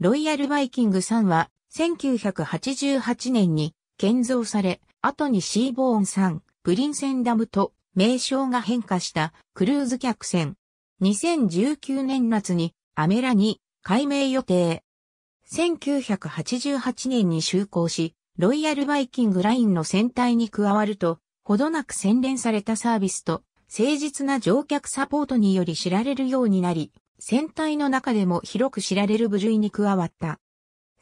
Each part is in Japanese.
ロイヤルバイキング3は、1988年に建造され、後にシーボーン3、プリンセンダムと名称が変化したクルーズ客船。2019年夏にアメラに改名予定。1988年に就航し、ロイヤルバイキングラインの船体に加わると、ほどなく洗練されたサービスと、誠実な乗客サポートにより知られるようになり、戦隊の中でも広く知られる部類に加わった。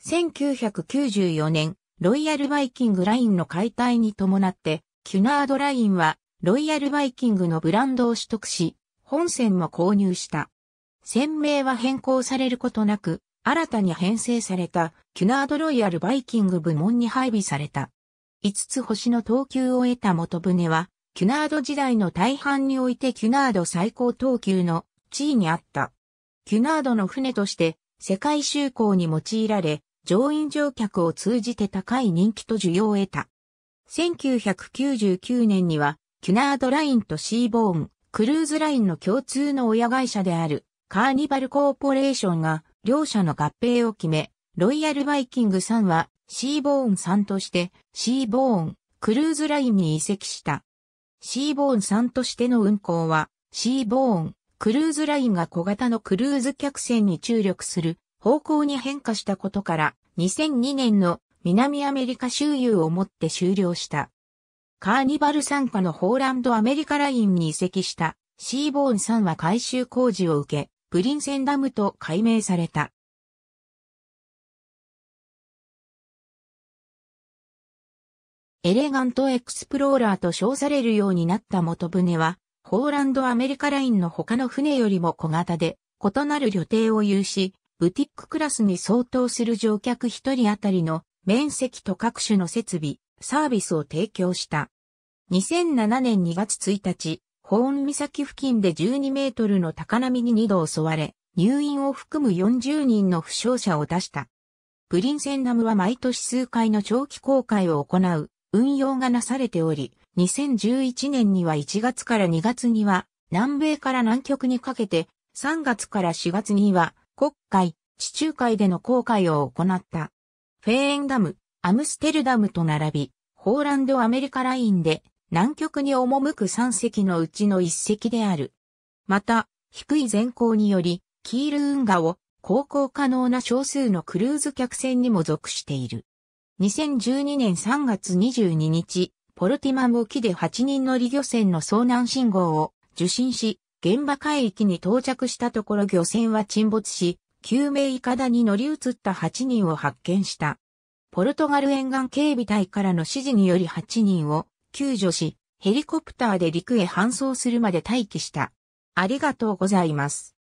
1994年、ロイヤルバイキングラインの解体に伴って、キュナードラインは、ロイヤルバイキングのブランドを取得し、本線も購入した。船名は変更されることなく、新たに編成されたキュナードロイヤルバイキング部門に配備された。5つ星の等級を得た元船は、キュナード時代の大半においてキュナード最高等級の地位にあった。キュナードの船として世界就航に用いられ、乗員乗客を通じて高い人気と需要を得た。1999年には、キュナードラインとシーボーン、クルーズラインの共通の親会社である、カーニバルコーポレーションが、両社の合併を決め、ロイヤルバイキング3は、シーボーン3として、シーボーン、クルーズラインに移籍した。シーボーン3としての運航は、シーボーン、クルーズラインが小型のクルーズ客船に注力する方向に変化したことから2002年の南アメリカ周遊をもって終了した。カーニバル参加のホーランドアメリカラインに移籍したシーボーンさんは改修工事を受け、プリンセンダムと改名された。エレガントエクスプローラーと称されるようになった元船は、ホーランドアメリカラインの他の船よりも小型で、異なる旅程を有し、ブティッククラスに相当する乗客1人当たりの面積と各種の設備、サービスを提供した。2007年2月1日、ホーン岬付近で12メートルの高波に2度襲われ、入院を含む40人の負傷者を出した。プリンセンダムは毎年数回の長期航海を行う運用がなされており、2011年には1月から2月には南米から南極にかけて、3月から4月には国会、地中海での航海を行った。フェーンダム、アムステルダムと並び、ホーランドアメリカラインで南極に赴く3隻のうちの1隻である。また、低い前行により、キール運河を航行可能な少数のクルーズ客船にも属している。2012年3月22日、ポルティマン沖で8人乗り漁船の遭難信号を受信し、現場海域に到着したところ漁船は沈没し、救命いかだに乗り移った8人を発見した。ポルトガル沿岸警備隊からの指示により8人を救助し、ヘリコプターで陸へ搬送するまで待機した。ありがとうございます。